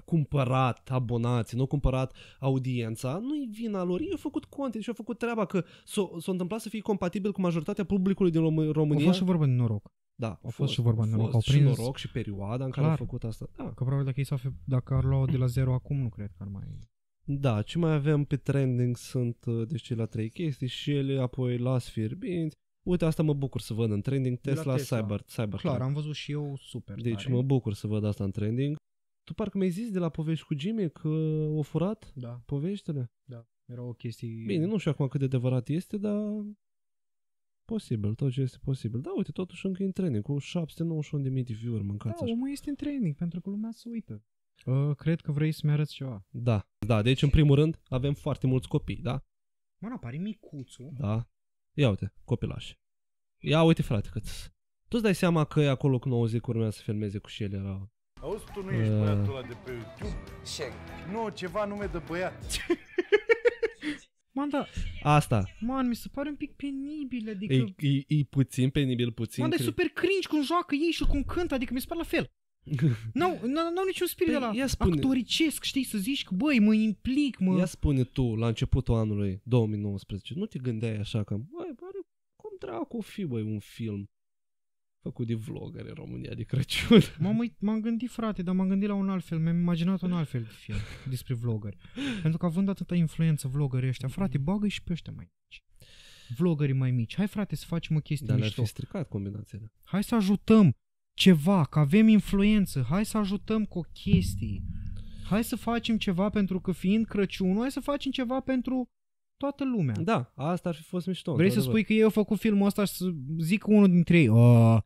cumpărat abonații, nu au cumpărat audiența, nu-i vina lor. Ei au făcut conte și au făcut treaba că s-a s-o, întâmplat să fie compatibil cu majoritatea publicului din România. A fost și vorba de noroc. Da, a fost, fost și vorba de noroc. Au prins... și noroc și perioada în Clar. care au făcut asta. Da. Că probabil dacă, ei s-au, dacă ar lua de la zero acum, nu cred că ar mai... Da, ce mai avem pe trending sunt uh, deci la trei chestii, și ele apoi Last Fear Uite, asta mă bucur să văd în trending, Tesla, Tesla. Cyber, Cyber. Clar, am văzut și eu super Deci tare. mă bucur să văd asta în trending. Tu parcă mi-ai zis de la povești cu Jimmy că o furat da. poveștile? Da, era o chestie... Bine, nu știu acum cât de adevărat este, dar posibil, tot ce este posibil. Da, uite, totuși încă e în training, cu 791.000 de view-uri mâncați Da, așa. omul este în training, pentru că lumea se uită. Ă, cred că vrei să-mi arăți ceva. Da, da. Deci, în primul rând, avem foarte mulți copii, da? Mă, da, pare micuțul. Da. Ia uite, copilaș. Ia uite, frate, cât tu îți dai seama că e acolo cu 90 urmează să filmeze cu și el era... Auzi, tu nu ești uh... băiatul ăla de pe YouTube? Ce? Nu, ceva nume de băiat. Man, da. Asta. Man, mi se pare un pic penibil, adică... E, e, e puțin penibil, puțin... Man, dar e super cringe cum joacă ei și cum cântă, adică mi se pare la fel. N-au, n-au niciun spirit păi, la spune, actoricesc, știi, să zici că băi, mă implic, mă... Ia spune tu, la începutul anului 2019, nu te gândeai așa că, băi, are cum dracu o fi, băi, un film făcut de vlogger în România de Crăciun. M-am, m-am gândit, frate, dar m-am gândit la un alt film, mi-am imaginat un alt fel de film despre vloggeri. Pentru că având atâta influență vloggeri ăștia, frate, mhm. bagă și pe ăștia mai mici. Vloggerii mai mici. Hai, frate, să facem o chestie dar mișto. Dar stricat combinația. Hai să ajutăm ceva, că avem influență, hai să ajutăm cu chestii, hai să facem ceva pentru că fiind Crăciunul, hai să facem ceva pentru toată lumea. Da, asta ar fi fost mișto. Vrei să adevăr. spui că eu au făcut filmul ăsta și să zic unul dintre ei, uh,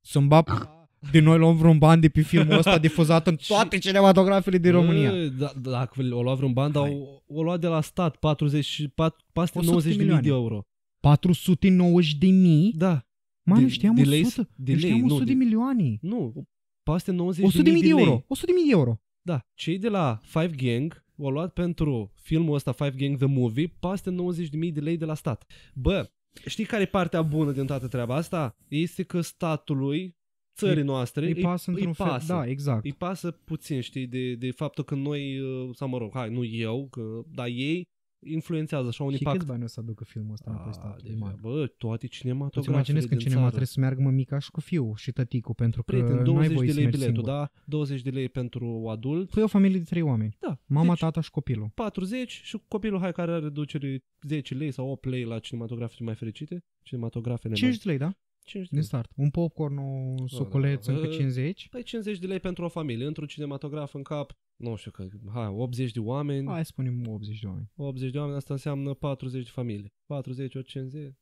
să-mi bap de noi luăm vreun ban de pe filmul ăsta difuzat în toate cinematografele din România. Da, dacă o luat vreun ban, dar o, o luat de la stat 40, 4, 490 de mii de euro. 490 de mii? Da nu știam delay, 100, deci delay, știam 100 nu, de milioane. Nu, peste 90 100 de mii de euro. 100 de mii de euro. Da, cei de la Five Gang au luat pentru filmul ăsta Five Gang The Movie peste 90 de mii de lei de la stat. Bă, știi care e partea bună din toată treaba asta? Este că statului țării noastre, îi, îi pasă, îi, îi pasă. Fel, da, exact. Îi pasă puțin, știi, de, de faptul că noi, uh, sau mă rog, hai, nu eu, că, dar ei influențează așa un și impact. câți bani o să aducă filmul ăsta în statului? Deci, bă, toate cinematografele Tu imaginezi că cinema trebuie să meargă mămica și cu fiul și tăticul pentru că Prieten, 20 n-ai de lei biletul, singur. da? 20 de lei pentru adult. Păi o familie de trei oameni. Da. Mama, deci, tata și copilul. 40 și copilul hai care are reducere 10 lei sau 8 lei la cinematografele mai fericite. Cinematografele 5 de lei, da? 50 de lei. start. Un popcorn, o da, da, suculeț, da, da. încă 50. Păi 50 de lei pentru o familie. Într-un cinematograf în cap, nu știu că, hai, 80 de oameni. Hai, spunem 80 de oameni. 80 de oameni, asta înseamnă 40 de familii. 40 ori 50.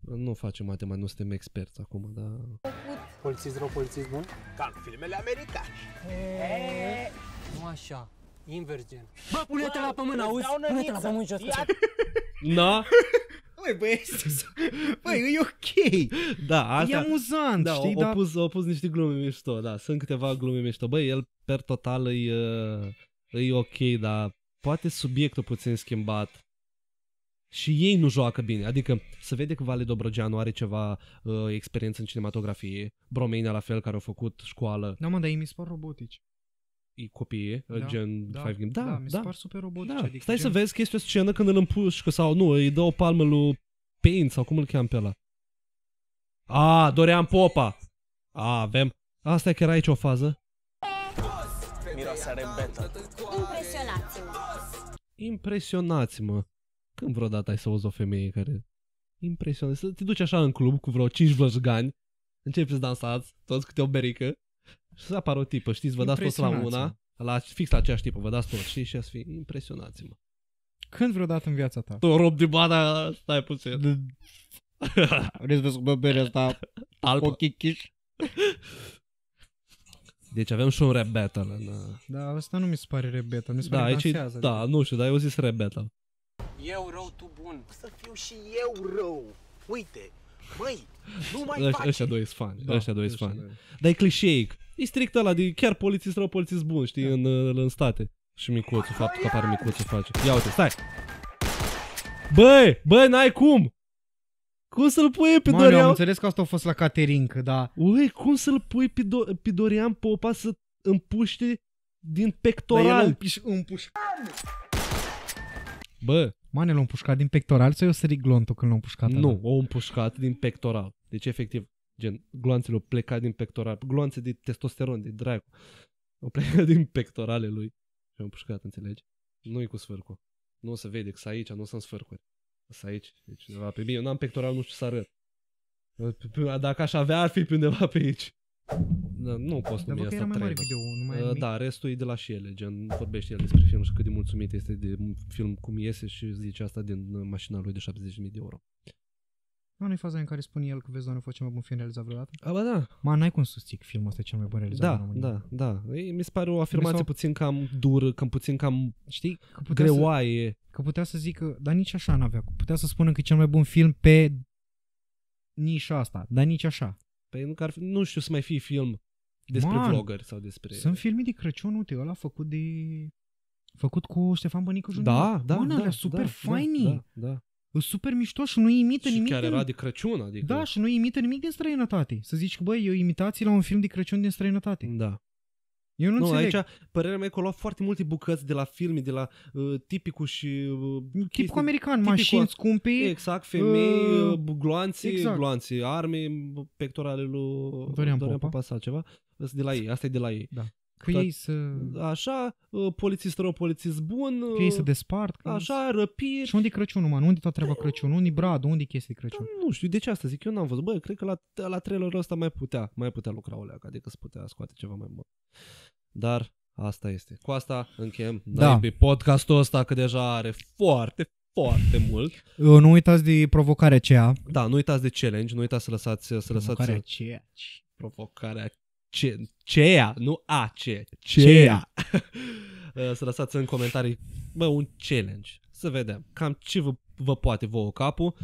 Nu facem matematică, nu suntem experți acum, dar... Polițist rău, polițist bun? Ca în filmele americane. Nu așa, invers gen. Bă, pune-te la pământ, auzi? Pune-te la pământ jos. Na? Băi, băieți, băi, e ok. Da, asta... E amuzant, da, știi, da? pus, pus niște glume mișto, da, sunt câteva glume mișto. Băi, el per total e, e uh, ok, dar poate subiectul puțin schimbat și ei nu joacă bine. Adică se vede că Vale Dobrogeanu are ceva uh, experiență în cinematografie, Bromenia la fel, care au făcut școală. Da, mă, dar ei mi spor robotici. E copii, uh, da, gen da, Five Game. Da, da, mi se da. super robotici. Da. Adică Stai gen... să vezi că este o scenă când îl împușcă sau nu, îi dă o palmă lui Paint sau cum îl cheam pe ăla. A, doream Popa. A, avem. Asta e că era aici o fază miroase rebetă. Impresionați-mă! Impresionați-mă! Când vreodată ai să auzi o femeie care... Impresionează. te duci așa în club cu vreo 5 vlăjgani, începi să dansați, toți câte o berică, și să apară o tipă, știți, vă dați toți la una, la, fix la aceeași tipă, vă dați toți și și ați fi impresionați-mă. Când vreodată în viața ta? Tu rob de bada, stai puțin. Vreți să vă bere asta? Alpă. O chichiș? Deci avem și un rap battle. În... Uh, da, asta nu mi se pare rap battle, mi se da, pare aici, dansează. Da, adică. nu știu, dar eu zis rap battle. Eu rău, tu bun. Să fiu și eu rău. Uite, măi, nu mai Aș, Ăștia doi sunt fani, da, ăștia doi sunt fani. Dar e clișeic. E strict ăla de chiar polițist rău, polițist bun, știi, da. în, uh, în state. Și micuțul, faptul că apare micuțul face. Ia uite, stai! Băi, băi, n-ai cum! Cum să-l pui pe Dorian? am înțeles că asta a fost la catering, da. Ui, cum să-l pui pe, Do- pe Dorian Popa să împuște din pectoral? Da, el împuș- împușcan. Bă, Mane l-a împușcat din pectoral sau eu sări glontul când l-a împușcat? Nu, o împușcat din pectoral. Deci, efectiv, gen, gloanțele au plecat din pectoral. Gloanțe de testosteron, de dracu. Au plecat din pectorale lui. Și am împușcat, înțelegi? Nu-i cu sfârcul. Nu o să vede că aici, nu o să-mi sfârcuri. Să aici, e cineva pe mine. Eu n-am pectoral, nu știu să arăt. Dacă aș avea, ar fi pe undeva pe aici. Da, nu pot numi asta mai video, nu mai uh, Da, restul e de la și ele, gen vorbește el despre film și cât de mulțumit este de film cum iese și zice asta din uh, mașina lui de 70.000 de euro. Nu, nu faza în care spune el că vezi, doamne, fost cel mai bun film realizat vreodată? A, ba da. Ma, n-ai cum să zic că filmul ăsta e cel mai bun realizat da, în România. Da, da, Mi se pare o afirmație sau... puțin cam dură, cam puțin cam Știi? Că putea greoaie. Să, că putea să zică, dar nici așa n-avea. Putea să spună că e cel mai bun film pe nișa asta, dar nici așa. Păi nu, că ar fi, nu știu să mai fie film despre Man, vlogger sau despre... Sunt filme de Crăciun, uite, ăla făcut de... Făcut cu Ștefan Bănică Junior. Da, da, Man, da, super da, da faini. Da, da, da. Sunt super mișto și nu imită și nimic. chiar din... era de Crăciun, adică. Da, și nu imită nimic din străinătate. Să zici că, băi, e o imitație la un film de Crăciun din străinătate. Da. Eu nu, nu înțeleg. aici, părerea mea e că au luat foarte multe bucăți de la filme, de la uh, tipicul și... Uh, tipicul american, tipicul, mașini scumpe. Exact, femei, uh, uh gloanțe, exact. gloanțe, arme, pectorale lui Dorian, Dorian Popa. Popa sau ceva. Asta de la ei, asta e de la ei. Da. Că ei să... Așa, ă, polițist rău, polițist bun. Că ei ă, să despart. Că așa, răpiri. Și unde e Crăciunul, mă? Unde toată treaba da. Crăciunul? Unde e Brad? Unde e chestii de Crăciun? Da, nu știu, de ce asta zic? Eu n-am văzut. Băi, cred că la, la trailerul ăsta mai putea, mai putea lucra o leacă, adică se putea scoate ceva mai bun. Dar asta este. Cu asta încheiem da. da. podcastul ăsta, că deja are foarte, foarte mult. Ă, nu uitați de provocarea aceea. Da, nu uitați de challenge, nu uitați să lăsați... Să provocarea lăsați... aceea. Provocarea ce, ceea, nu a ce, ceea. ceea. Eh, să lăsați în comentarii, bă, un challenge. Să vedem cam ce vă, vă poate vouă capul.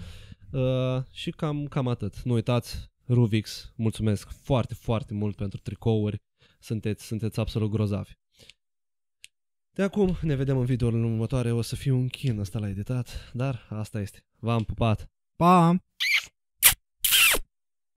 Uh, și cam, cam atât. Nu uitați, Ruvix, mulțumesc foarte, foarte mult pentru tricouri. Sunteți, sunteți absolut grozavi. De acum ne vedem în videoul următoare. O să fiu un chin asta la editat, dar asta este. V-am pupat. Pa!